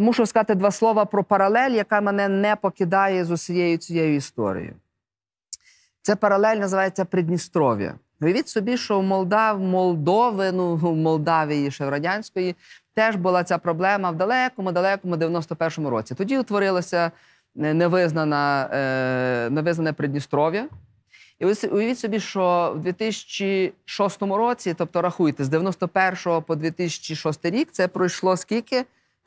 Мушу сказати два слова про паралель, яка мене не покидає з усією цією історією. Це паралель називається Придністров'я. Уявіть собі, що в Молдав, Молдови, ну в Молдавії, Шеврадянської, теж була ця проблема в далекому, далекому 91-му році. Тоді утворилося е, невизнана, е, невизнане Придністров'я. І ось уявіть собі, що в 2006 році, тобто рахуйте, з 91 по 2006 рік, це пройшло скільки?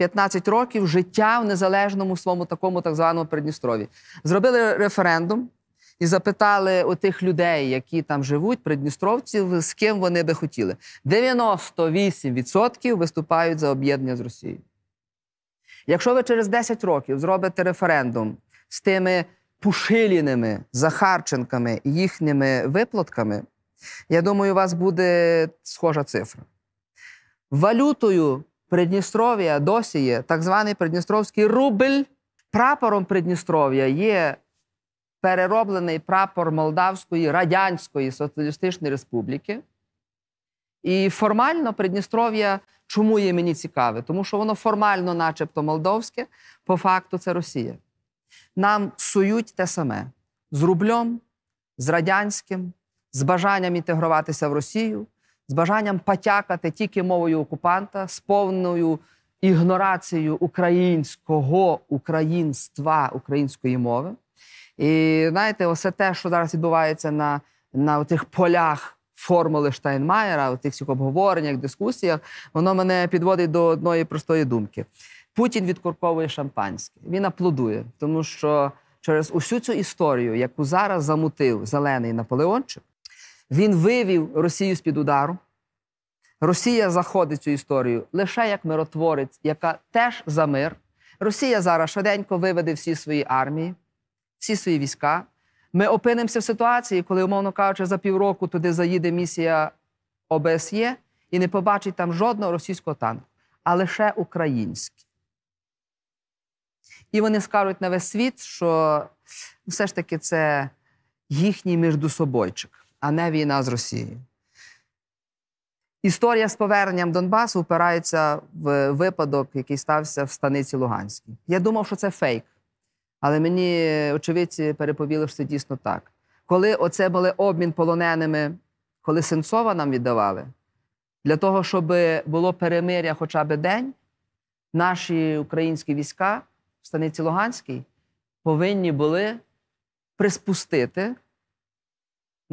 15 років життя в незалежному своєму такому так званому Придністрові. Зробили референдум і запитали у тих людей, які там живуть, придністровців, з ким вони би хотіли. 98% виступають за об'єднання з Росією. Якщо ви через 10 років зробите референдум з тими пушиліними Захарченками і їхніми виплатками, я думаю, у вас буде схожа цифра. Валютою Придністров'я досі є так званий Придністровський рубль. Прапором Придністров'я є перероблений прапор Молдавської Радянської Соціалістичної Республіки. І формально Придністров'я чому є мені цікаве? Тому що воно формально, начебто, молдовське, по факту, це Росія. Нам сують те саме з рублем, з радянським, з бажанням інтегруватися в Росію, з бажанням потякати тільки мовою окупанта, з повною ігнорацією українського українства української мови. І знаєте, усе те, що зараз відбувається на на тих полях формули Штайнмаєра, у тих всіх обговореннях, дискусіях, воно мене підводить до одної простої думки. Путін відкорковує шампанське. Він аплодує, тому що через усю цю історію, яку зараз замутив зелений Наполеончик, він вивів Росію з-під удару. Росія заходить цю історію лише як миротворець, яка теж за мир. Росія зараз швиденько виведе всі свої армії, всі свої війська. Ми опинимося в ситуації, коли, умовно кажучи, за півроку туди заїде місія ОБСЄ і не побачить там жодного російського танку, а лише український. І вони скажуть на весь світ, що все ж таки це їхній міждусобойчик а не війна з Росією. Історія з поверненням Донбасу впирається в випадок, який стався в станиці Луганській. Я думав, що це фейк, але мені очевидці переповіли, що це дійсно так. Коли оце були обмін полоненими, коли Сенцова нам віддавали, для того, щоб було перемиря хоча б день, наші українські війська в станиці Луганській повинні були приспустити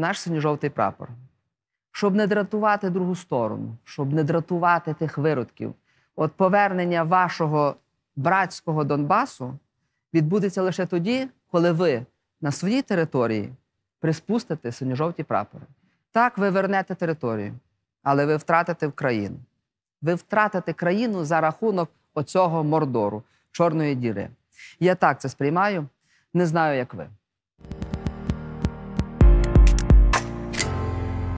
наш синьо-жовтий прапор, щоб не дратувати другу сторону, щоб не дратувати тих виродків. От повернення вашого братського Донбасу відбудеться лише тоді, коли ви на своїй території приспустите синьо-жовті прапори. Так, ви вернете територію, але ви втратите в країну. Ви втратите країну за рахунок оцього мордору, чорної діри. Я так це сприймаю, не знаю, як ви.